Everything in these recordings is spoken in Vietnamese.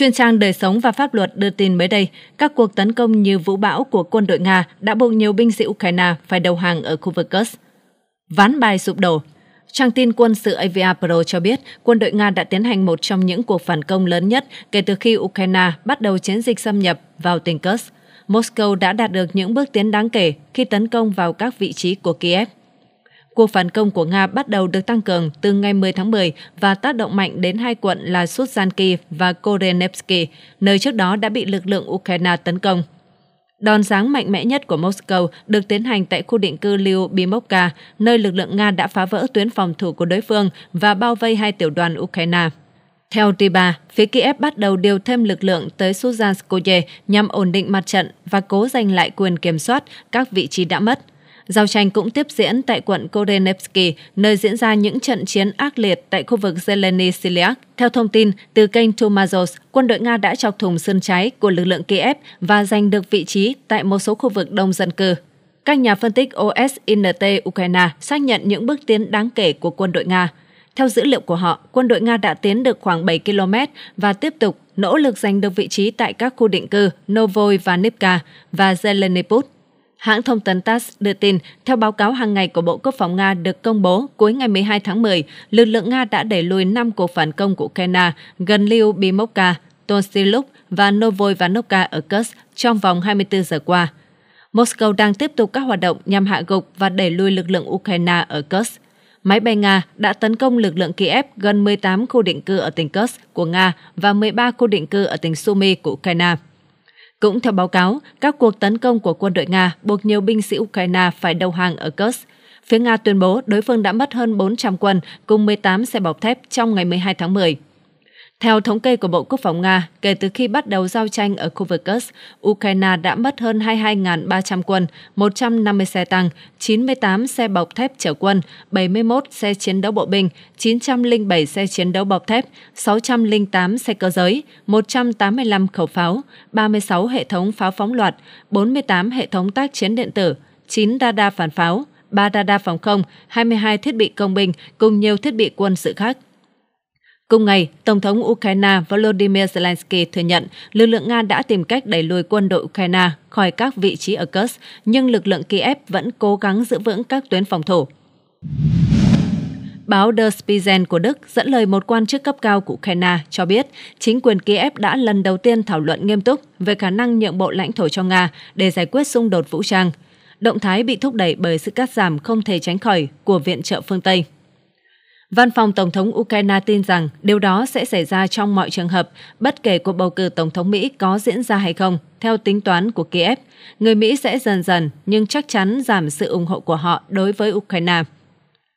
Chuyên trang Đời sống và Pháp luật đưa tin mới đây, các cuộc tấn công như vũ bão của quân đội Nga đã buộc nhiều binh sĩ Ukraine phải đầu hàng ở khu vực Kursk. Ván bài sụp đổ Trang tin quân sự AVA Pro cho biết quân đội Nga đã tiến hành một trong những cuộc phản công lớn nhất kể từ khi Ukraine bắt đầu chiến dịch xâm nhập vào tỉnh Kursk. Moscow đã đạt được những bước tiến đáng kể khi tấn công vào các vị trí của Kiev. Cuộc phản công của Nga bắt đầu được tăng cường từ ngày 10 tháng 10 và tác động mạnh đến hai quận là Suzanki và Korenevsky, nơi trước đó đã bị lực lượng Ukraine tấn công. Đòn sáng mạnh mẽ nhất của Moscow được tiến hành tại khu định cư Liu nơi lực lượng Nga đã phá vỡ tuyến phòng thủ của đối phương và bao vây hai tiểu đoàn Ukraine. Theo Tiba, phía Kiev bắt đầu điều thêm lực lượng tới Suzanskoye nhằm ổn định mặt trận và cố giành lại quyền kiểm soát các vị trí đã mất – Giao tranh cũng tiếp diễn tại quận Korenevsky, nơi diễn ra những trận chiến ác liệt tại khu vực Zeleny Siliak. Theo thông tin từ kênh Tomazos, quân đội Nga đã chọc thùng sân cháy của lực lượng Kiev và giành được vị trí tại một số khu vực đông dân cư. Các nhà phân tích OSINT Ukraine xác nhận những bước tiến đáng kể của quân đội Nga. Theo dữ liệu của họ, quân đội Nga đã tiến được khoảng 7 km và tiếp tục nỗ lực giành được vị trí tại các khu định cư Novoy và Nipka và Zelenyput. Hãng thông tấn TASS đưa tin, theo báo cáo hàng ngày của Bộ Quốc phòng Nga được công bố cuối ngày 12 tháng 10, lực lượng Nga đã đẩy lùi 5 cuộc phản công của Ukraine gần Liu Bimovka, Tonsiluk và Novoy Vanovka ở Kursk trong vòng 24 giờ qua. Moscow đang tiếp tục các hoạt động nhằm hạ gục và đẩy lùi lực lượng Ukraine ở Kursk. Máy bay Nga đã tấn công lực lượng Kiev gần 18 khu định cư ở tỉnh Kursk của Nga và 13 khu định cư ở tỉnh Sumy của Ukraine. Cũng theo báo cáo, các cuộc tấn công của quân đội Nga buộc nhiều binh sĩ Ukraine phải đầu hàng ở Kursk. Phía Nga tuyên bố đối phương đã mất hơn 400 quân cùng 18 xe bọc thép trong ngày 12 tháng 10. Theo thống kê của Bộ Quốc phòng Nga, kể từ khi bắt đầu giao tranh ở khu vực Kursk, Ukraine đã mất hơn 22.300 quân, 150 xe tăng, 98 xe bọc thép chở quân, 71 xe chiến đấu bộ binh, 907 xe chiến đấu bọc thép, 608 xe cơ giới, 185 khẩu pháo, 36 hệ thống pháo phóng loạt, 48 hệ thống tác chiến điện tử, 9 radar phản pháo, 3 radar phòng không, 22 thiết bị công binh cùng nhiều thiết bị quân sự khác. Cùng ngày, Tổng thống Ukraine Volodymyr Zelensky thừa nhận lực lượng Nga đã tìm cách đẩy lùi quân đội Ukraine khỏi các vị trí ở Kursk, nhưng lực lượng Kiev vẫn cố gắng giữ vững các tuyến phòng thủ. Báo Der Spiegel của Đức dẫn lời một quan chức cấp cao của Ukraine cho biết chính quyền Kiev đã lần đầu tiên thảo luận nghiêm túc về khả năng nhượng bộ lãnh thổ cho Nga để giải quyết xung đột vũ trang. Động thái bị thúc đẩy bởi sự cắt giảm không thể tránh khỏi của viện trợ phương Tây. Văn phòng Tổng thống Ukraine tin rằng điều đó sẽ xảy ra trong mọi trường hợp, bất kể cuộc bầu cử Tổng thống Mỹ có diễn ra hay không. Theo tính toán của Kiev, người Mỹ sẽ dần dần nhưng chắc chắn giảm sự ủng hộ của họ đối với Ukraine.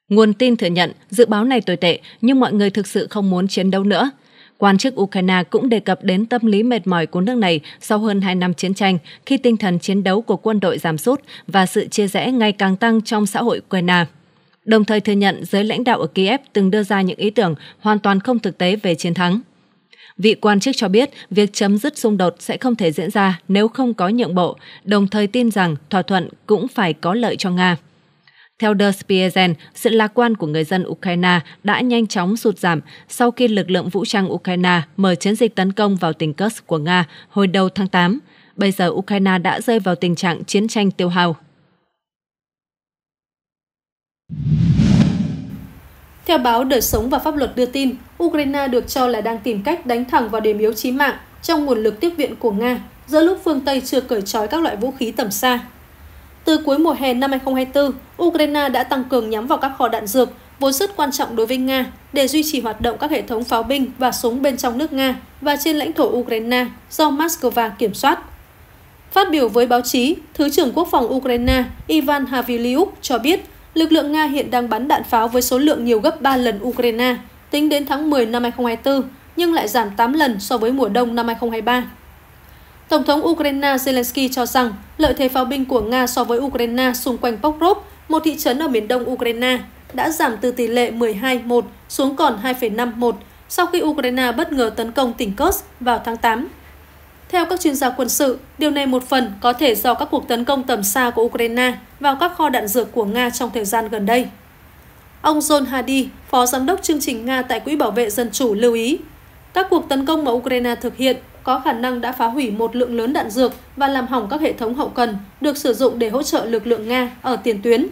Nguồn tin thừa nhận dự báo này tồi tệ nhưng mọi người thực sự không muốn chiến đấu nữa. Quan chức Ukraine cũng đề cập đến tâm lý mệt mỏi của nước này sau hơn 2 năm chiến tranh, khi tinh thần chiến đấu của quân đội giảm sút và sự chia rẽ ngày càng tăng trong xã hội Ukraine đồng thời thừa nhận giới lãnh đạo ở Kiev từng đưa ra những ý tưởng hoàn toàn không thực tế về chiến thắng. Vị quan chức cho biết việc chấm dứt xung đột sẽ không thể diễn ra nếu không có nhượng bộ, đồng thời tin rằng thỏa thuận cũng phải có lợi cho Nga. Theo Der Spiegel, sự lạc quan của người dân Ukraine đã nhanh chóng sụt giảm sau khi lực lượng vũ trang Ukraine mở chiến dịch tấn công vào tỉnh Kursk của Nga hồi đầu tháng 8. Bây giờ Ukraine đã rơi vào tình trạng chiến tranh tiêu hao. Theo báo Đời Sống và Pháp luật đưa tin, Ukraine được cho là đang tìm cách đánh thẳng vào điểm yếu chí mạng trong nguồn lực tiếp viện của Nga giữa lúc phương Tây chưa cởi trói các loại vũ khí tầm xa. Từ cuối mùa hè năm 2024, Ukraine đã tăng cường nhắm vào các kho đạn dược, vốn rất quan trọng đối với Nga để duy trì hoạt động các hệ thống pháo binh và súng bên trong nước Nga và trên lãnh thổ Ukraine do Moscow kiểm soát. Phát biểu với báo chí, Thứ trưởng Quốc phòng Ukraine Ivan Haviliuk cho biết Lực lượng Nga hiện đang bắn đạn pháo với số lượng nhiều gấp 3 lần Ukraine tính đến tháng 10 năm 2024, nhưng lại giảm 8 lần so với mùa đông năm 2023. Tổng thống Ukraine Zelensky cho rằng lợi thế pháo binh của Nga so với Ukraine xung quanh Pokrov, một thị trấn ở miền đông Ukraine, đã giảm từ tỷ lệ 12-1 xuống còn 2,51 sau khi Ukraine bất ngờ tấn công tỉnh Kursk vào tháng 8. Theo các chuyên gia quân sự, điều này một phần có thể do các cuộc tấn công tầm xa của Ukraine vào các kho đạn dược của Nga trong thời gian gần đây. Ông John Hadi, phó giám đốc chương trình Nga tại Quỹ Bảo vệ Dân chủ lưu ý, các cuộc tấn công mà Ukraine thực hiện có khả năng đã phá hủy một lượng lớn đạn dược và làm hỏng các hệ thống hậu cần được sử dụng để hỗ trợ lực lượng Nga ở tiền tuyến.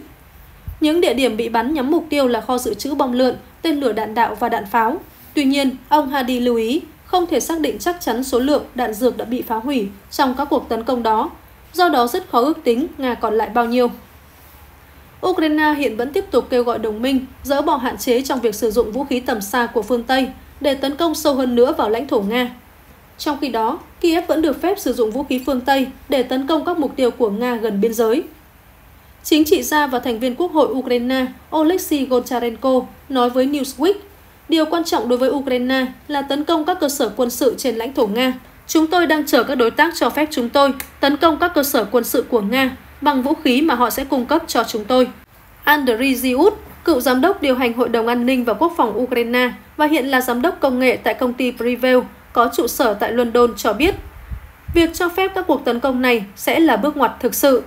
Những địa điểm bị bắn nhắm mục tiêu là kho dự trữ bom lượn, tên lửa đạn đạo và đạn pháo. Tuy nhiên, ông Hadi lưu ý không thể xác định chắc chắn số lượng đạn dược đã bị phá hủy trong các cuộc tấn công đó do đó rất khó ước tính Nga còn lại bao nhiêu. Ukraine hiện vẫn tiếp tục kêu gọi đồng minh dỡ bỏ hạn chế trong việc sử dụng vũ khí tầm xa của phương Tây để tấn công sâu hơn nữa vào lãnh thổ Nga. Trong khi đó, Kiev vẫn được phép sử dụng vũ khí phương Tây để tấn công các mục tiêu của Nga gần biên giới. Chính trị gia và thành viên Quốc hội Ukraine Oleksiy Goncharenko nói với Newsweek, điều quan trọng đối với Ukraine là tấn công các cơ sở quân sự trên lãnh thổ Nga Chúng tôi đang chờ các đối tác cho phép chúng tôi tấn công các cơ sở quân sự của Nga bằng vũ khí mà họ sẽ cung cấp cho chúng tôi. Andriy Ziut, cựu giám đốc điều hành Hội đồng An ninh và Quốc phòng Ukraine và hiện là giám đốc công nghệ tại công ty Privel có trụ sở tại London cho biết, việc cho phép các cuộc tấn công này sẽ là bước ngoặt thực sự.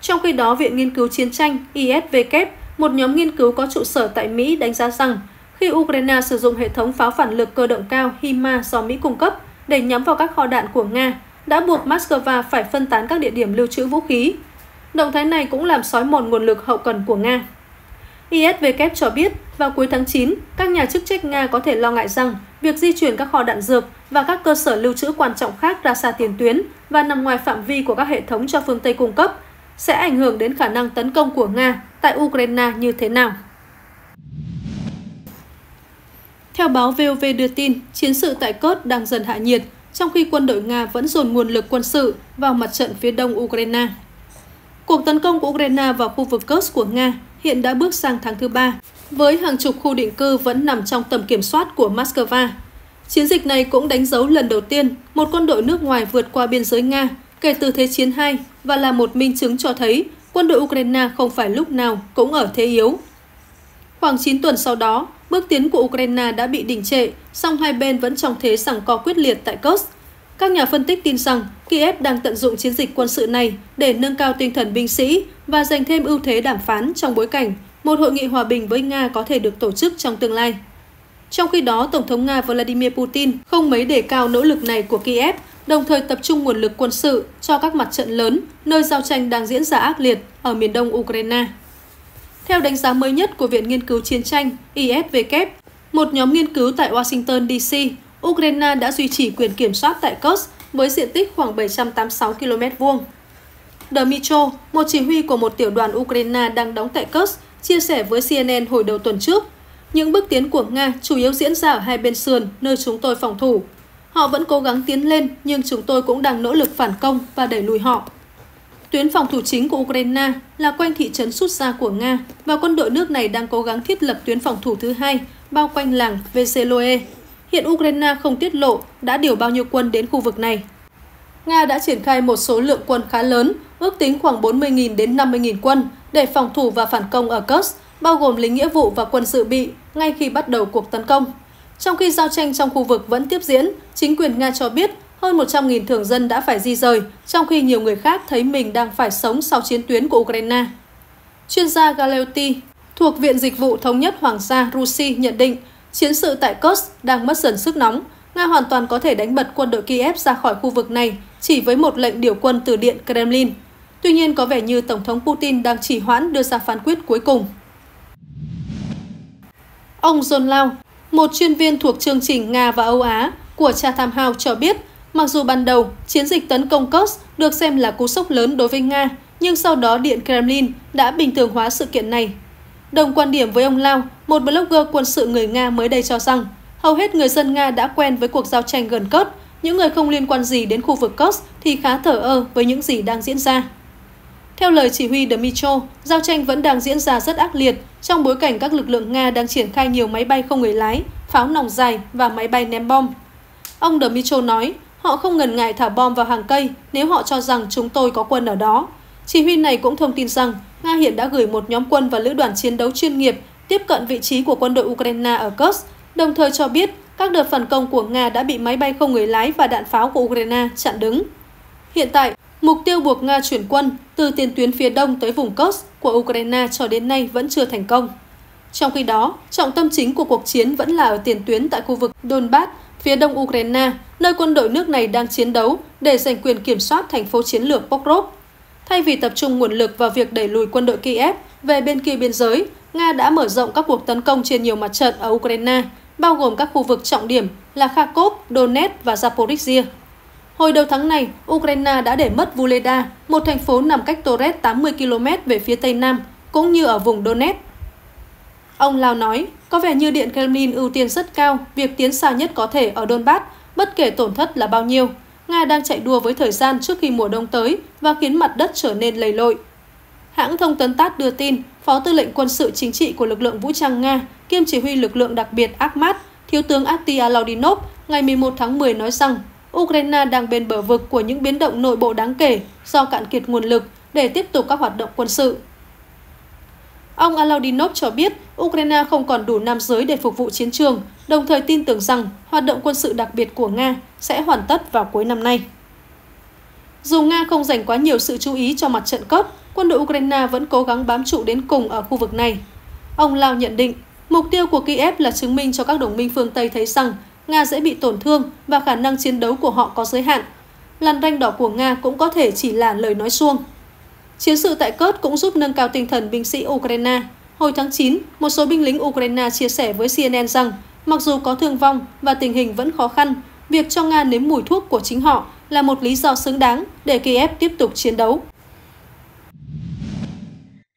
Trong khi đó, Viện Nghiên cứu Chiến tranh ISVK, một nhóm nghiên cứu có trụ sở tại Mỹ đánh giá rằng khi Ukraine sử dụng hệ thống pháo phản lực cơ động cao hima do Mỹ cung cấp, để nhắm vào các kho đạn của Nga đã buộc Moscow phải phân tán các địa điểm lưu trữ vũ khí. Động thái này cũng làm sói mòn nguồn lực hậu cần của Nga. ISW cho biết, vào cuối tháng 9, các nhà chức trách Nga có thể lo ngại rằng việc di chuyển các kho đạn dược và các cơ sở lưu trữ quan trọng khác ra xa tiền tuyến và nằm ngoài phạm vi của các hệ thống cho phương Tây cung cấp sẽ ảnh hưởng đến khả năng tấn công của Nga tại Ukraine như thế nào. Theo báo VOV đưa tin, chiến sự tại Cốt đang dần hạ nhiệt, trong khi quân đội Nga vẫn dồn nguồn lực quân sự vào mặt trận phía đông Ukraine. Cuộc tấn công của Ukraine vào khu vực Kursk của Nga hiện đã bước sang tháng thứ ba, với hàng chục khu định cư vẫn nằm trong tầm kiểm soát của Moscow. Chiến dịch này cũng đánh dấu lần đầu tiên một quân đội nước ngoài vượt qua biên giới Nga kể từ Thế chiến II và là một minh chứng cho thấy quân đội Ukraine không phải lúc nào cũng ở thế yếu. Khoảng 9 tuần sau đó, Bước tiến của Ukraine đã bị đình trệ, song hai bên vẫn trong thế sẵn co quyết liệt tại Kursk. Các nhà phân tích tin rằng Kiev đang tận dụng chiến dịch quân sự này để nâng cao tinh thần binh sĩ và giành thêm ưu thế đàm phán trong bối cảnh một hội nghị hòa bình với Nga có thể được tổ chức trong tương lai. Trong khi đó, Tổng thống Nga Vladimir Putin không mấy đề cao nỗ lực này của Kiev, đồng thời tập trung nguồn lực quân sự cho các mặt trận lớn, nơi giao tranh đang diễn ra ác liệt ở miền đông Ukraine. Theo đánh giá mới nhất của Viện Nghiên cứu Chiến tranh IFW, một nhóm nghiên cứu tại Washington, D.C., Ukraine đã duy trì quyền kiểm soát tại Kursk với diện tích khoảng 786 km vuông. Dmytro, một chỉ huy của một tiểu đoàn Ukraine đang đóng tại Kursk, chia sẻ với CNN hồi đầu tuần trước, những bước tiến của Nga chủ yếu diễn ra ở hai bên sườn nơi chúng tôi phòng thủ. Họ vẫn cố gắng tiến lên nhưng chúng tôi cũng đang nỗ lực phản công và đẩy lùi họ. Tuyến phòng thủ chính của Ukraine là quanh thị trấn Sutsa của Nga và quân đội nước này đang cố gắng thiết lập tuyến phòng thủ thứ hai bao quanh làng Veseloe. Hiện Ukraine không tiết lộ đã điều bao nhiêu quân đến khu vực này. Nga đã triển khai một số lượng quân khá lớn, ước tính khoảng 40.000 đến 50.000 quân để phòng thủ và phản công ở Kursk, bao gồm lính nghĩa vụ và quân dự bị ngay khi bắt đầu cuộc tấn công. Trong khi giao tranh trong khu vực vẫn tiếp diễn, chính quyền Nga cho biết hơn 100.000 thường dân đã phải di rời, trong khi nhiều người khác thấy mình đang phải sống sau chiến tuyến của Ukraine. Chuyên gia Galeuti thuộc Viện Dịch vụ Thống nhất Hoàng gia Rusi nhận định chiến sự tại Kursk đang mất dần sức nóng. Nga hoàn toàn có thể đánh bật quân đội Kiev ra khỏi khu vực này chỉ với một lệnh điều quân từ Điện Kremlin. Tuy nhiên, có vẻ như Tổng thống Putin đang chỉ hoãn đưa ra phán quyết cuối cùng. Ông John Lau, một chuyên viên thuộc chương trình Nga và Âu Á của Chatham House cho biết Mặc dù ban đầu, chiến dịch tấn công Kursk được xem là cú sốc lớn đối với Nga, nhưng sau đó Điện Kremlin đã bình thường hóa sự kiện này. Đồng quan điểm với ông Lao, một blogger quân sự người Nga mới đây cho rằng, hầu hết người dân Nga đã quen với cuộc giao tranh gần cốt. những người không liên quan gì đến khu vực Kursk thì khá thở ơ với những gì đang diễn ra. Theo lời chỉ huy Dmitro, giao tranh vẫn đang diễn ra rất ác liệt trong bối cảnh các lực lượng Nga đang triển khai nhiều máy bay không người lái, pháo nòng dài và máy bay ném bom. Ông Dmitro nói, Họ không ngần ngại thả bom vào hàng cây nếu họ cho rằng chúng tôi có quân ở đó. Chỉ huy này cũng thông tin rằng Nga hiện đã gửi một nhóm quân và lữ đoàn chiến đấu chuyên nghiệp tiếp cận vị trí của quân đội Ukraine ở Kursk, đồng thời cho biết các đợt phản công của Nga đã bị máy bay không người lái và đạn pháo của Ukraine chặn đứng. Hiện tại, mục tiêu buộc Nga chuyển quân từ tiền tuyến phía đông tới vùng Kursk của Ukraine cho đến nay vẫn chưa thành công. Trong khi đó, trọng tâm chính của cuộc chiến vẫn là ở tiền tuyến tại khu vực Donbass phía đông Ukraine, nơi quân đội nước này đang chiến đấu để giành quyền kiểm soát thành phố chiến lược Pokrov. Thay vì tập trung nguồn lực vào việc đẩy lùi quân đội Kiev về bên kia biên giới, Nga đã mở rộng các cuộc tấn công trên nhiều mặt trận ở Ukraine, bao gồm các khu vực trọng điểm là Kharkov, Donetsk và Zaporizhia. Hồi đầu tháng này, Ukraine đã để mất Vuleda, một thành phố nằm cách Torres 80 km về phía tây nam, cũng như ở vùng Donetsk. Ông Lao nói, có vẻ như Điện Kremlin ưu tiên rất cao việc tiến xa nhất có thể ở Donbass, bất kể tổn thất là bao nhiêu. Nga đang chạy đua với thời gian trước khi mùa đông tới và khiến mặt đất trở nên lầy lội. Hãng thông tấn TASS đưa tin, Phó tư lệnh quân sự chính trị của lực lượng vũ trang Nga, kiêm chỉ huy lực lượng đặc biệt Akhmat, Thiếu tướng Atia Alaudinov, ngày 11 tháng 10 nói rằng Ukraine đang bên bờ vực của những biến động nội bộ đáng kể do cạn kiệt nguồn lực để tiếp tục các hoạt động quân sự. Ông Alaudinov cho biết Ukraine không còn đủ nam giới để phục vụ chiến trường, đồng thời tin tưởng rằng hoạt động quân sự đặc biệt của Nga sẽ hoàn tất vào cuối năm nay. Dù Nga không dành quá nhiều sự chú ý cho mặt trận cốc, quân đội Ukraine vẫn cố gắng bám trụ đến cùng ở khu vực này. Ông Lao nhận định, mục tiêu của Kiev là chứng minh cho các đồng minh phương Tây thấy rằng Nga dễ bị tổn thương và khả năng chiến đấu của họ có giới hạn. Làn ranh đỏ của Nga cũng có thể chỉ là lời nói suông. Chiến sự tại Kurt cũng giúp nâng cao tinh thần binh sĩ Ukraine. Hồi tháng 9, một số binh lính Ukraine chia sẻ với CNN rằng, mặc dù có thương vong và tình hình vẫn khó khăn, việc cho Nga nếm mùi thuốc của chính họ là một lý do xứng đáng để Kiev tiếp tục chiến đấu.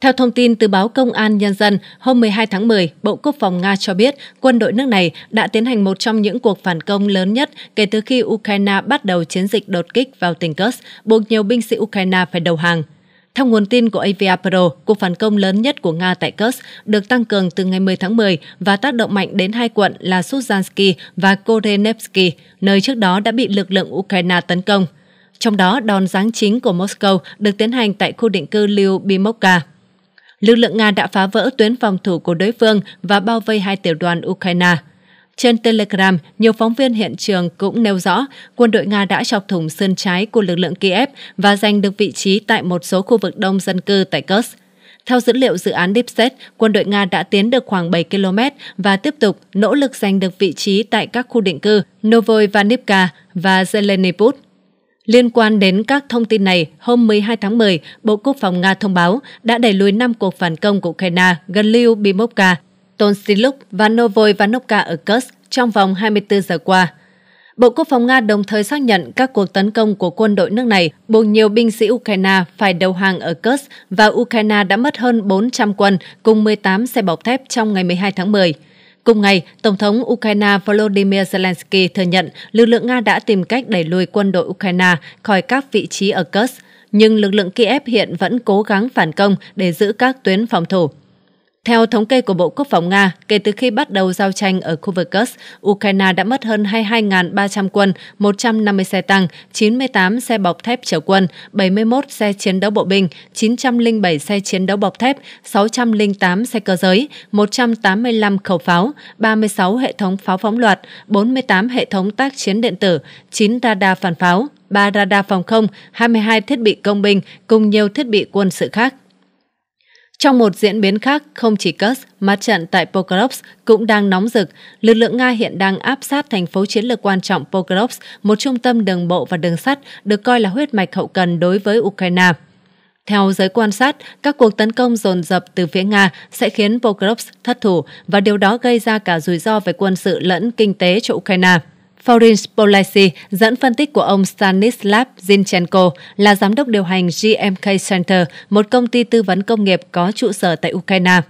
Theo thông tin từ báo Công an Nhân dân, hôm 12 tháng 10, Bộ Quốc phòng Nga cho biết quân đội nước này đã tiến hành một trong những cuộc phản công lớn nhất kể từ khi Ukraine bắt đầu chiến dịch đột kích vào tỉnh Kursk, buộc nhiều binh sĩ Ukraine phải đầu hàng. Theo nguồn tin của AVA Pro, cuộc phản công lớn nhất của Nga tại Kursk được tăng cường từ ngày 10 tháng 10 và tác động mạnh đến hai quận là Suzhansky và Korenevsky, nơi trước đó đã bị lực lượng Ukraine tấn công. Trong đó, đòn giáng chính của Moscow được tiến hành tại khu định cư Liu Lực lượng Nga đã phá vỡ tuyến phòng thủ của đối phương và bao vây hai tiểu đoàn Ukraine – trên Telegram, nhiều phóng viên hiện trường cũng nêu rõ quân đội Nga đã chọc thủng sân trái của lực lượng Kiev và giành được vị trí tại một số khu vực đông dân cư tại Kursk. Theo dữ liệu dự án DeepSet, quân đội Nga đã tiến được khoảng 7 km và tiếp tục nỗ lực giành được vị trí tại các khu định cư Novoy Vanivka và Zelenyput. Liên quan đến các thông tin này, hôm 12 tháng 10, Bộ Quốc phòng Nga thông báo đã đẩy lùi 5 cuộc phản công của Ukraine gần Lyubimovka, Tonsiluk và Novoy Vanovka ở Kursk trong vòng 24 giờ qua. Bộ Quốc phòng Nga đồng thời xác nhận các cuộc tấn công của quân đội nước này buộc nhiều binh sĩ Ukraine phải đầu hàng ở Kursk và Ukraine đã mất hơn 400 quân cùng 18 xe bọc thép trong ngày 12 tháng 10. Cùng ngày, Tổng thống Ukraine Volodymyr Zelensky thừa nhận lực lượng Nga đã tìm cách đẩy lùi quân đội Ukraine khỏi các vị trí ở Kursk, nhưng lực lượng Kiev hiện vẫn cố gắng phản công để giữ các tuyến phòng thủ. Theo thống kê của Bộ Quốc phòng Nga, kể từ khi bắt đầu giao tranh ở khu vực Kursk, Ukraine đã mất hơn 22.300 quân, 150 xe tăng, 98 xe bọc thép chở quân, 71 xe chiến đấu bộ binh, 907 xe chiến đấu bọc thép, 608 xe cơ giới, 185 khẩu pháo, 36 hệ thống pháo phóng loạt, 48 hệ thống tác chiến điện tử, 9 radar phản pháo, 3 radar phòng không, 22 thiết bị công binh cùng nhiều thiết bị quân sự khác. Trong một diễn biến khác, không chỉ Kursk, mặt trận tại Pokrovsk cũng đang nóng rực. Lực lượng Nga hiện đang áp sát thành phố chiến lược quan trọng Pokrovsk, một trung tâm đường bộ và đường sắt được coi là huyết mạch hậu cần đối với Ukraine. Theo giới quan sát, các cuộc tấn công dồn dập từ phía Nga sẽ khiến Pokrovsk thất thủ và điều đó gây ra cả rủi ro về quân sự lẫn kinh tế cho Ukraine. Forin Policy dẫn phân tích của ông Stanislav Zinchenko là giám đốc điều hành GMK Center, một công ty tư vấn công nghiệp có trụ sở tại Ukraine.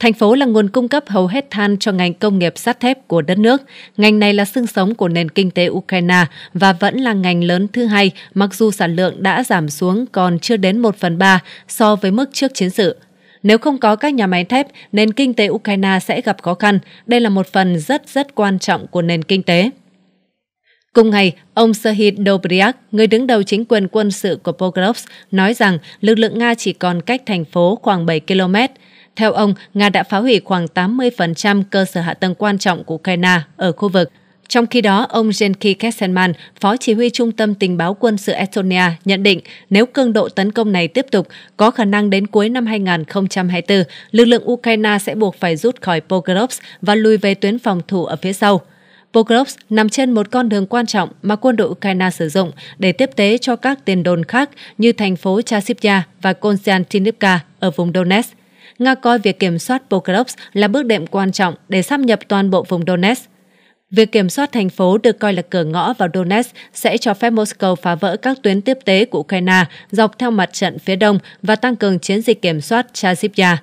Thành phố là nguồn cung cấp hầu hết than cho ngành công nghiệp sắt thép của đất nước. Ngành này là xương sống của nền kinh tế Ukraine và vẫn là ngành lớn thứ hai, mặc dù sản lượng đã giảm xuống còn chưa đến 1 phần 3 so với mức trước chiến sự. Nếu không có các nhà máy thép, nền kinh tế Ukraine sẽ gặp khó khăn. Đây là một phần rất rất quan trọng của nền kinh tế. Cùng ngày, ông Serhid Dobryak, người đứng đầu chính quyền quân sự của Pokrovsk, nói rằng lực lượng Nga chỉ còn cách thành phố khoảng 7 km. Theo ông, Nga đã phá hủy khoảng 80% cơ sở hạ tầng quan trọng của Ukraine ở khu vực. Trong khi đó, ông Jenki Kesselman, phó chỉ huy trung tâm tình báo quân sự Estonia, nhận định nếu cường độ tấn công này tiếp tục, có khả năng đến cuối năm 2024, lực lượng Ukraine sẽ buộc phải rút khỏi Pokrovsk và lùi về tuyến phòng thủ ở phía sau. Pokrovsk nằm trên một con đường quan trọng mà quân đội Ukraine sử dụng để tiếp tế cho các tiền đồn khác như thành phố Chasivya và Konstantinivka ở vùng Donetsk. Nga coi việc kiểm soát Pokrovsk là bước đệm quan trọng để sắp nhập toàn bộ vùng Donetsk. Việc kiểm soát thành phố được coi là cửa ngõ vào Donetsk sẽ cho phép Moscow phá vỡ các tuyến tiếp tế của Ukraine dọc theo mặt trận phía đông và tăng cường chiến dịch kiểm soát Chasivya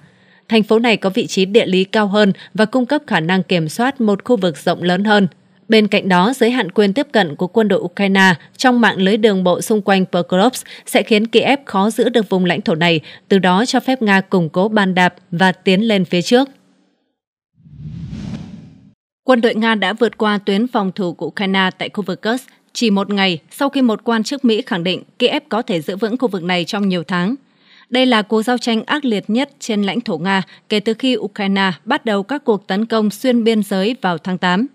thành phố này có vị trí địa lý cao hơn và cung cấp khả năng kiểm soát một khu vực rộng lớn hơn. Bên cạnh đó, giới hạn quyền tiếp cận của quân đội Ukraine trong mạng lưới đường bộ xung quanh Pokrovsk sẽ khiến Kiev khó giữ được vùng lãnh thổ này, từ đó cho phép Nga củng cố bàn đạp và tiến lên phía trước. Quân đội Nga đã vượt qua tuyến phòng thủ của Ukraine tại khu vực Kursk chỉ một ngày sau khi một quan chức Mỹ khẳng định Kiev có thể giữ vững khu vực này trong nhiều tháng. Đây là cuộc giao tranh ác liệt nhất trên lãnh thổ Nga kể từ khi Ukraine bắt đầu các cuộc tấn công xuyên biên giới vào tháng 8.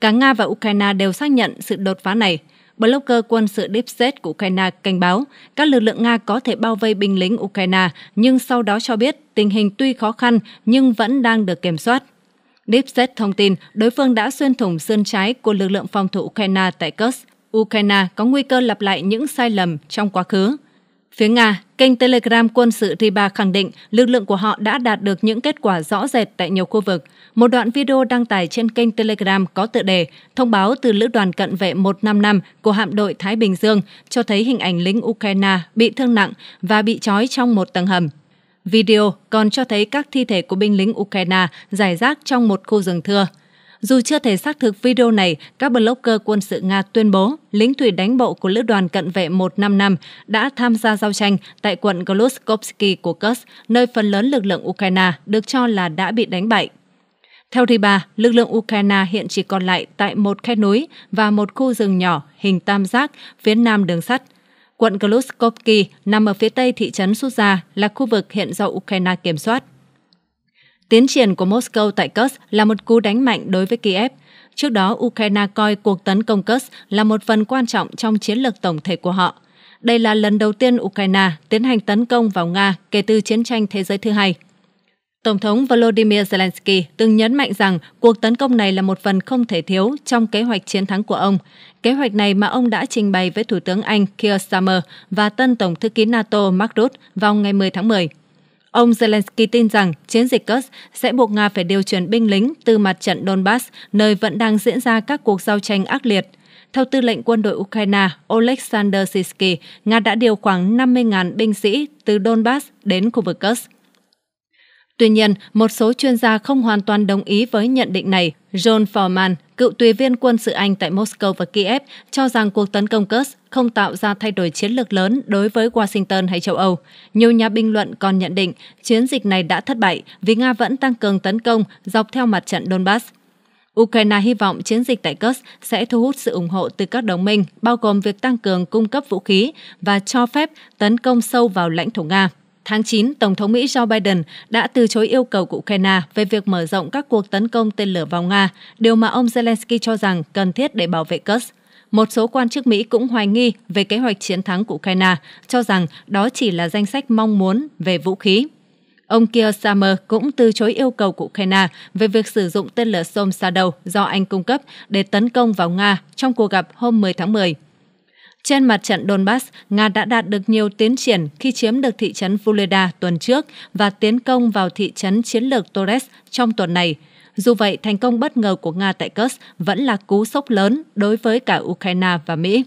Cả Nga và Ukraine đều xác nhận sự đột phá này. Blogger quân sự Deep State của Ukraine cảnh báo các lực lượng Nga có thể bao vây binh lính Ukraine, nhưng sau đó cho biết tình hình tuy khó khăn nhưng vẫn đang được kiểm soát. Deep State thông tin đối phương đã xuyên thủng sườn trái của lực lượng phòng thủ Ukraine tại Kursk. Ukraine có nguy cơ lặp lại những sai lầm trong quá khứ. Phía Nga, kênh Telegram quân sự Riba khẳng định lực lượng của họ đã đạt được những kết quả rõ rệt tại nhiều khu vực. Một đoạn video đăng tải trên kênh Telegram có tựa đề Thông báo từ Lữ đoàn Cận vệ 155 của hạm đội Thái Bình Dương cho thấy hình ảnh lính Ukraine bị thương nặng và bị trói trong một tầng hầm. Video còn cho thấy các thi thể của binh lính Ukraine giải rác trong một khu rừng thưa. Dù chưa thể xác thực video này, các blogger quân sự Nga tuyên bố lính thủy đánh bộ của Lữ đoàn Cận vệ 155 đã tham gia giao tranh tại quận Goloskovsky của Kursk, nơi phần lớn lực lượng Ukraine được cho là đã bị đánh bại. Theo Riba, lực lượng Ukraine hiện chỉ còn lại tại một khe núi và một khu rừng nhỏ hình tam giác phía nam đường sắt. Quận Gluskovsky nằm ở phía tây thị trấn Suza là khu vực hiện do Ukraine kiểm soát. Tiến triển của Moscow tại Kursk là một cú đánh mạnh đối với Kiev. Trước đó, Ukraine coi cuộc tấn công Kursk là một phần quan trọng trong chiến lược tổng thể của họ. Đây là lần đầu tiên Ukraine tiến hành tấn công vào Nga kể từ chiến tranh thế giới thứ hai. Tổng thống Volodymyr Zelensky từng nhấn mạnh rằng cuộc tấn công này là một phần không thể thiếu trong kế hoạch chiến thắng của ông. Kế hoạch này mà ông đã trình bày với Thủ tướng Anh Keir Starmer và tân Tổng thư ký NATO Mark Rutte vào ngày 10 tháng 10. Ông Zelensky tin rằng chiến dịch Kursk sẽ buộc Nga phải điều chuyển binh lính từ mặt trận Donbass, nơi vẫn đang diễn ra các cuộc giao tranh ác liệt. Theo tư lệnh quân đội Ukraine Oleksandr Sisky, Nga đã điều khoảng 50.000 binh sĩ từ Donbass đến khu vực Kursk. Tuy nhiên, một số chuyên gia không hoàn toàn đồng ý với nhận định này. John Foreman, cựu tùy viên quân sự Anh tại Moscow và Kiev, cho rằng cuộc tấn công Kursk không tạo ra thay đổi chiến lược lớn đối với Washington hay châu Âu. Nhiều nhà bình luận còn nhận định chiến dịch này đã thất bại vì Nga vẫn tăng cường tấn công dọc theo mặt trận Donbass. Ukraine hy vọng chiến dịch tại Kursk sẽ thu hút sự ủng hộ từ các đồng minh, bao gồm việc tăng cường cung cấp vũ khí và cho phép tấn công sâu vào lãnh thổ Nga. Tháng 9, Tổng thống Mỹ Joe Biden đã từ chối yêu cầu của Ukraine về việc mở rộng các cuộc tấn công tên lửa vào Nga, điều mà ông Zelensky cho rằng cần thiết để bảo vệ Kursk. Một số quan chức Mỹ cũng hoài nghi về kế hoạch chiến thắng của Ukraine, cho rằng đó chỉ là danh sách mong muốn về vũ khí. Ông Keir Starmer cũng từ chối yêu cầu của Ukraine về việc sử dụng tên lửa Storm Shadow do Anh cung cấp để tấn công vào Nga trong cuộc gặp hôm 10 tháng 10. Trên mặt trận Donbass, Nga đã đạt được nhiều tiến triển khi chiếm được thị trấn Vuleda tuần trước và tiến công vào thị trấn chiến lược Torres trong tuần này. Dù vậy, thành công bất ngờ của Nga tại Kursk vẫn là cú sốc lớn đối với cả Ukraine và Mỹ.